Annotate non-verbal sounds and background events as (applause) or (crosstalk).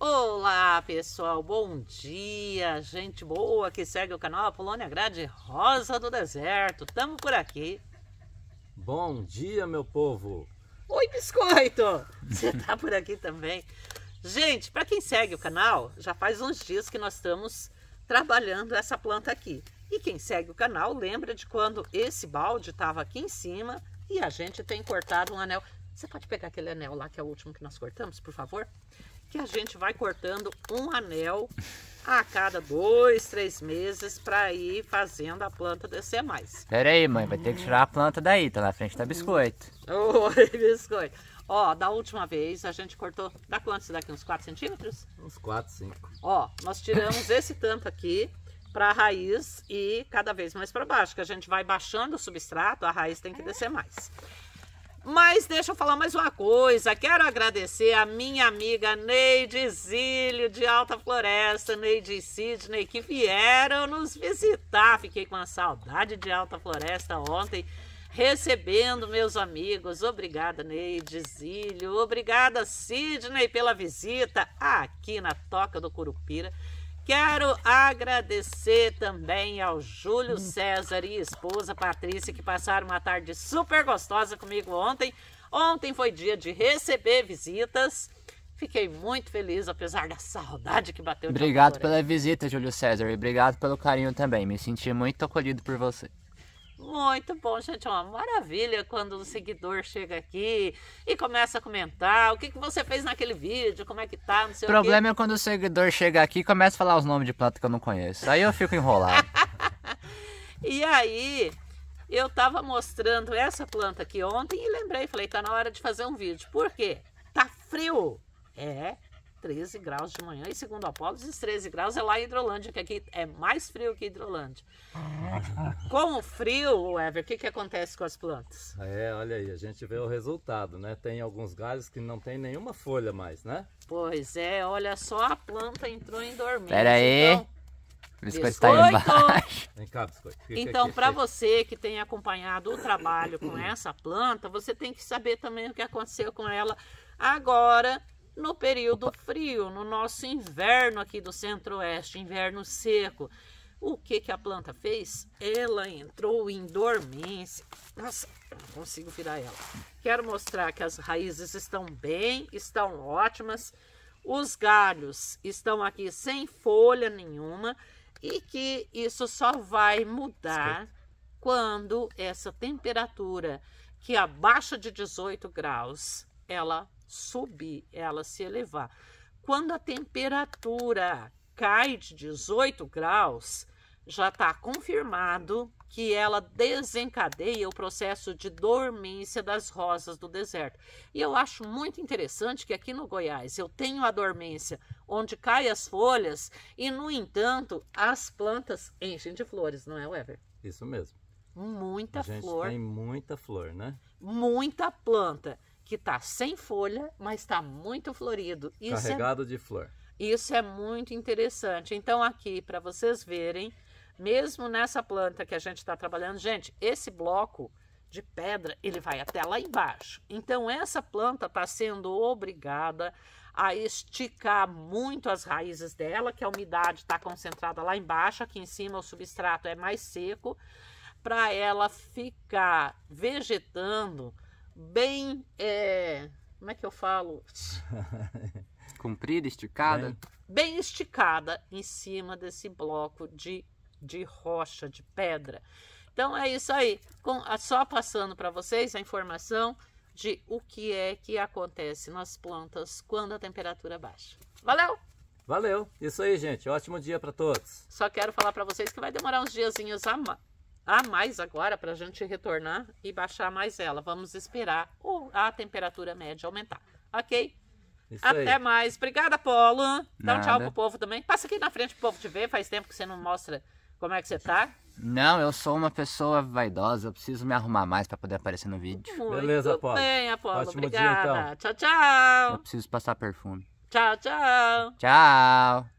Olá pessoal, bom dia, gente boa que segue o canal Apolônia Grade Rosa do Deserto, tamo por aqui. Bom dia meu povo. Oi biscoito, você tá por aqui também. Gente, para quem segue o canal, já faz uns dias que nós estamos trabalhando essa planta aqui. E quem segue o canal lembra de quando esse balde estava aqui em cima e a gente tem cortado um anel. Você pode pegar aquele anel lá que é o último que nós cortamos, por favor? que a gente vai cortando um anel a cada dois, três meses para ir fazendo a planta descer mais. Pera aí, mãe, vai ter que tirar a planta daí, tá na frente da biscoito. Oi, (laughs) biscoito. Ó, da última vez a gente cortou, dá isso daqui? Uns 4 centímetros? Uns 4, 5. Ó, nós tiramos (laughs) esse tanto aqui para a raiz e cada vez mais para baixo, que a gente vai baixando o substrato, a raiz tem que descer mais. Mas deixa eu falar mais uma coisa. Quero agradecer a minha amiga Neide Zílio, de Alta Floresta, Neide e Sidney, que vieram nos visitar. Fiquei com a saudade de Alta Floresta ontem, recebendo meus amigos. Obrigada, Neide Zílio. Obrigada, Sidney, pela visita aqui na Toca do Curupira. Quero agradecer também ao Júlio César e esposa Patrícia que passaram uma tarde super gostosa comigo ontem. Ontem foi dia de receber visitas. Fiquei muito feliz, apesar da saudade que bateu. Obrigado pela visita, Júlio César, e obrigado pelo carinho também. Me senti muito acolhido por você. Muito bom, gente. uma maravilha quando o um seguidor chega aqui e começa a comentar o que, que você fez naquele vídeo, como é que tá, não sei o problema o é quando o seguidor chega aqui e começa a falar os nomes de planta que eu não conheço. Aí eu fico enrolado. (laughs) e aí, eu tava mostrando essa planta aqui ontem e lembrei, falei, tá na hora de fazer um vídeo. Por quê? Tá frio. É, 13 graus de manhã e segundo a esses 13 graus é lá em Hidrolândia, que aqui é mais frio que Hidrolândia. (laughs) com o frio, Ever, o que, que acontece com as plantas? É, olha aí, a gente vê o resultado, né? Tem alguns galhos que não tem nenhuma folha mais, né? Pois é, olha só, a planta entrou em dormência. Pera aí. Então... Biscoito, biscoito. Tá embaixo. Vem cá, biscoito. então, para você que tem acompanhado o trabalho com essa planta, você tem que saber também o que aconteceu com ela agora no período frio, no nosso inverno aqui do centro-oeste, inverno seco. O que, que a planta fez? Ela entrou em dormência. Nossa, não consigo virar ela. Quero mostrar que as raízes estão bem, estão ótimas. Os galhos estão aqui sem folha nenhuma e que isso só vai mudar quando essa temperatura que é abaixa de 18 graus, ela subir, ela se elevar. Quando a temperatura cai de 18 graus, já está confirmado que ela desencadeia o processo de dormência das rosas do deserto. E eu acho muito interessante que aqui no Goiás eu tenho a dormência onde caem as folhas e, no entanto, as plantas enchem de flores, não é, Weber? Isso mesmo. Muita a gente flor. Tem muita flor, né? Muita planta que está sem folha, mas está muito florido. Isso é Carregado é, de flor. Isso é muito interessante. Então, aqui, para vocês verem, mesmo nessa planta que a gente está trabalhando, gente, esse bloco de pedra, ele vai até lá embaixo. Então, essa planta está sendo obrigada a esticar muito as raízes dela, que a umidade está concentrada lá embaixo, aqui em cima o substrato é mais seco, para ela ficar vegetando bem. É, como é que eu falo? (laughs) Comprida, esticada? Bem. bem esticada em cima desse bloco de, de rocha, de pedra. Então é isso aí. Com, só passando para vocês a informação de o que é que acontece nas plantas quando a temperatura baixa. Valeu! Valeu! Isso aí, gente. Ótimo dia para todos. Só quero falar para vocês que vai demorar uns diazinhos a mais a mais agora para a gente retornar e baixar mais ela. Vamos esperar a temperatura média aumentar, ok? Isso Até aí. mais. Obrigada, Paulo. Dá Nada. um tchau pro povo também. Passa aqui na frente pro povo te ver. Faz tempo que você não mostra como é que você tá. Não, eu sou uma pessoa vaidosa. Eu preciso me arrumar mais para poder aparecer no vídeo. Muito Beleza, Paulo. bem, Apolo. Ótimo Obrigada. Dia, então. Tchau, tchau. Eu preciso passar perfume. Tchau, tchau. Tchau.